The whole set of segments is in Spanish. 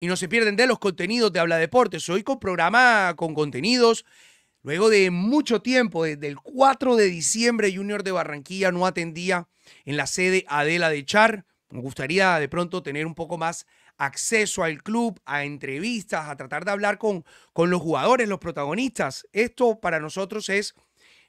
y no se pierden de los contenidos de Habla Deportes. Hoy con programa con contenidos. Luego de mucho tiempo, desde el 4 de diciembre, Junior de Barranquilla no atendía en la sede Adela de Char. Me gustaría de pronto tener un poco más acceso al club, a entrevistas, a tratar de hablar con, con los jugadores, los protagonistas. Esto para nosotros es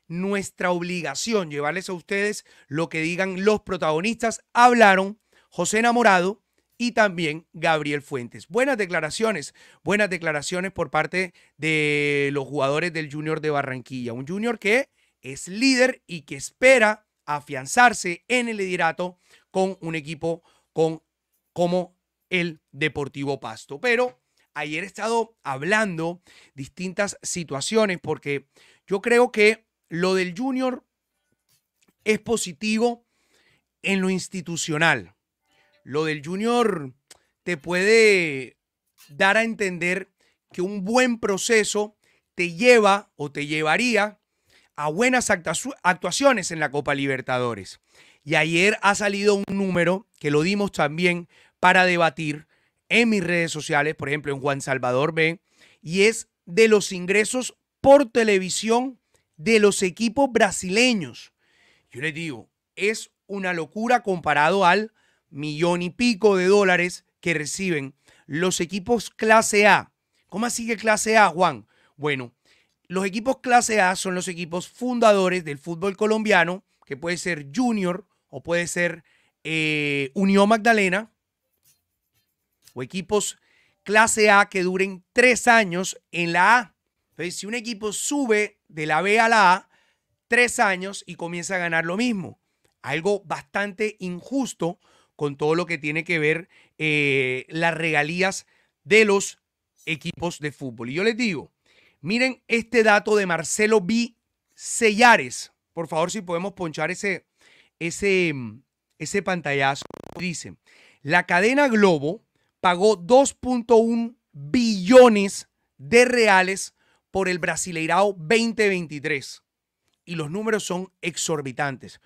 nuestra obligación, llevarles a ustedes lo que digan los protagonistas. Hablaron José Enamorado, y también Gabriel Fuentes. Buenas declaraciones, buenas declaraciones por parte de los jugadores del Junior de Barranquilla. Un Junior que es líder y que espera afianzarse en el liderato con un equipo con, como el Deportivo Pasto. Pero ayer he estado hablando distintas situaciones porque yo creo que lo del Junior es positivo en lo institucional lo del junior te puede dar a entender que un buen proceso te lleva o te llevaría a buenas actuaciones en la Copa Libertadores. Y ayer ha salido un número que lo dimos también para debatir en mis redes sociales, por ejemplo en Juan Salvador B, y es de los ingresos por televisión de los equipos brasileños. Yo les digo, es una locura comparado al millón y pico de dólares que reciben los equipos clase A. ¿Cómo así que clase A, Juan? Bueno, los equipos clase A son los equipos fundadores del fútbol colombiano, que puede ser Junior o puede ser eh, Unión Magdalena, o equipos clase A que duren tres años en la A. Entonces, si un equipo sube de la B a la A, tres años y comienza a ganar lo mismo. Algo bastante injusto con todo lo que tiene que ver eh, las regalías de los equipos de fútbol. Y yo les digo, miren este dato de Marcelo B. Sellares. Por favor, si podemos ponchar ese, ese, mm, ese pantallazo. Dice, la cadena Globo pagó 2.1 billones de reales por el Brasileirao 2023. Y los números son exorbitantes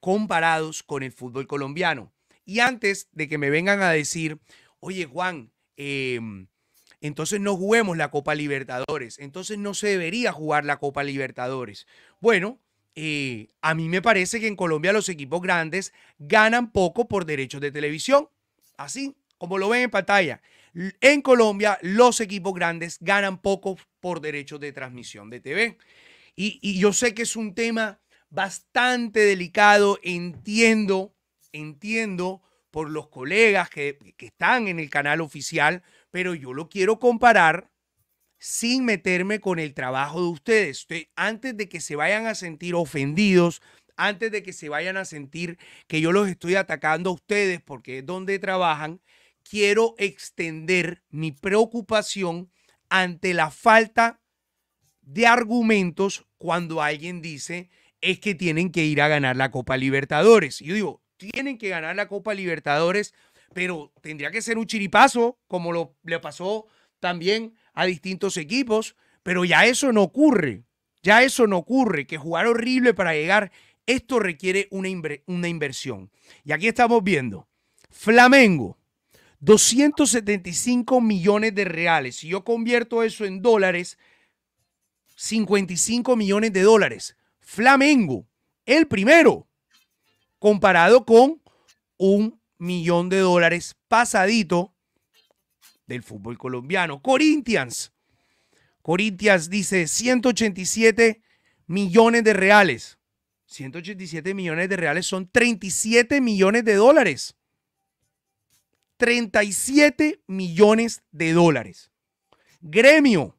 comparados con el fútbol colombiano. Y antes de que me vengan a decir, oye Juan, em, entonces no juguemos la Copa Libertadores, entonces no se debería jugar la Copa Libertadores. Bueno, eh, a mí me parece que en Colombia los equipos grandes ganan poco por derechos de televisión, así como lo ven en pantalla. En Colombia los equipos grandes ganan poco por derechos de transmisión de TV. Y, y yo sé que es un tema bastante delicado, entiendo entiendo por los colegas que, están en el canal oficial, pero yo lo quiero comparar sin meterme con el trabajo de ustedes. antes de que se vayan a sentir ofendidos, antes de que se vayan a sentir que yo los estoy atacando a ustedes porque es donde trabajan, quiero extender mi preocupación ante la falta de argumentos cuando alguien dice es que tienen que ir a ganar la Copa Libertadores. Y yo digo, tienen que ganar la Copa Libertadores, pero tendría que ser un chiripazo, como lo, le pasó también a distintos equipos, pero ya eso no ocurre, ya eso no ocurre, que jugar horrible para llegar, esto requiere una, una inversión. Y aquí estamos viendo, Flamengo, 275 millones de reales, si yo convierto eso en dólares, 55 millones de dólares. Flamengo, el primero comparado con un millón de dólares pasadito del fútbol colombiano. Corinthians. Corinthians dice 187 millones de reales. 187 millones de reales son 37 millones de dólares. 37 millones de dólares. Gremio.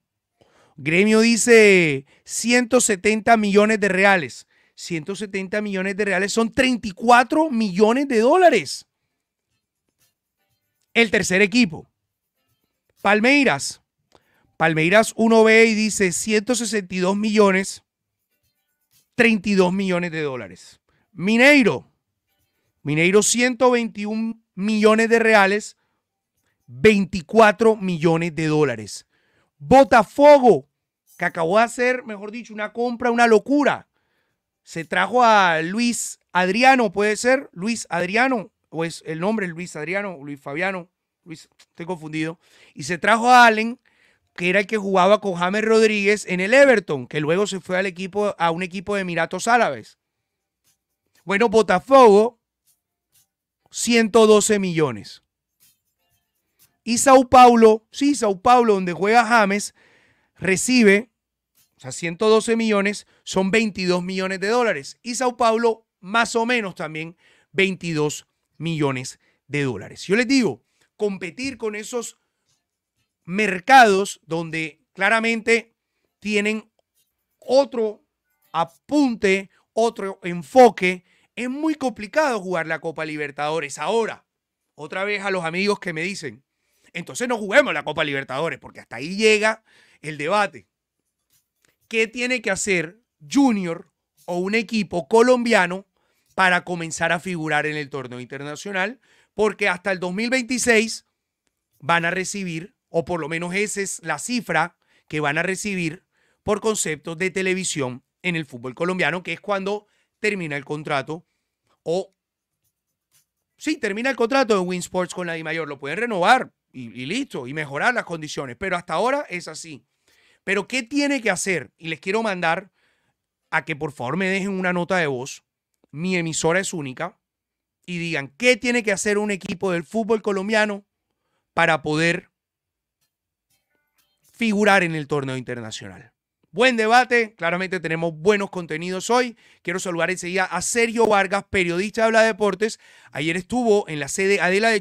Gremio dice 170 millones de reales. 170 millones de reales son 34 millones de dólares. El tercer equipo, Palmeiras. Palmeiras uno ve y dice 162 millones, 32 millones de dólares. Mineiro. Mineiro 121 millones de reales, 24 millones de dólares. Botafogo, que acabó de hacer, mejor dicho, una compra, una locura se trajo a Luis Adriano, puede ser, Luis Adriano, o es el nombre Luis Adriano, Luis Fabiano, Luis, estoy confundido, y se trajo a Allen, que era el que jugaba con James Rodríguez en el Everton, que luego se fue al equipo, a un equipo de Emiratos Árabes. Bueno, Botafogo, 112 millones. Y Sao Paulo, sí, Sao Paulo, donde juega James, recibe o sea, 112 millones son 22 millones de dólares. Y Sao Paulo, más o menos también 22 millones de dólares. Yo les digo, competir con esos mercados donde claramente tienen otro apunte, otro enfoque, es muy complicado jugar la Copa Libertadores. Ahora, otra vez a los amigos que me dicen, entonces no juguemos la Copa Libertadores, porque hasta ahí llega el debate. ¿qué tiene que hacer Junior o un equipo colombiano para comenzar a figurar en el torneo internacional? Porque hasta el 2026 van a recibir, o por lo menos esa es la cifra que van a recibir por concepto de televisión en el fútbol colombiano, que es cuando termina el contrato o sí, termina el contrato de Win con la Mayor, lo pueden renovar y, y listo, y mejorar las condiciones, pero hasta ahora es así. Pero ¿qué tiene que hacer? Y les quiero mandar a que por favor me dejen una nota de voz. Mi emisora es única. Y digan, ¿qué tiene que hacer un equipo del fútbol colombiano para poder figurar en el torneo internacional? Buen debate, claramente tenemos buenos contenidos hoy. Quiero saludar enseguida a Sergio Vargas, periodista de Habla Deportes. Ayer estuvo en la sede Adela de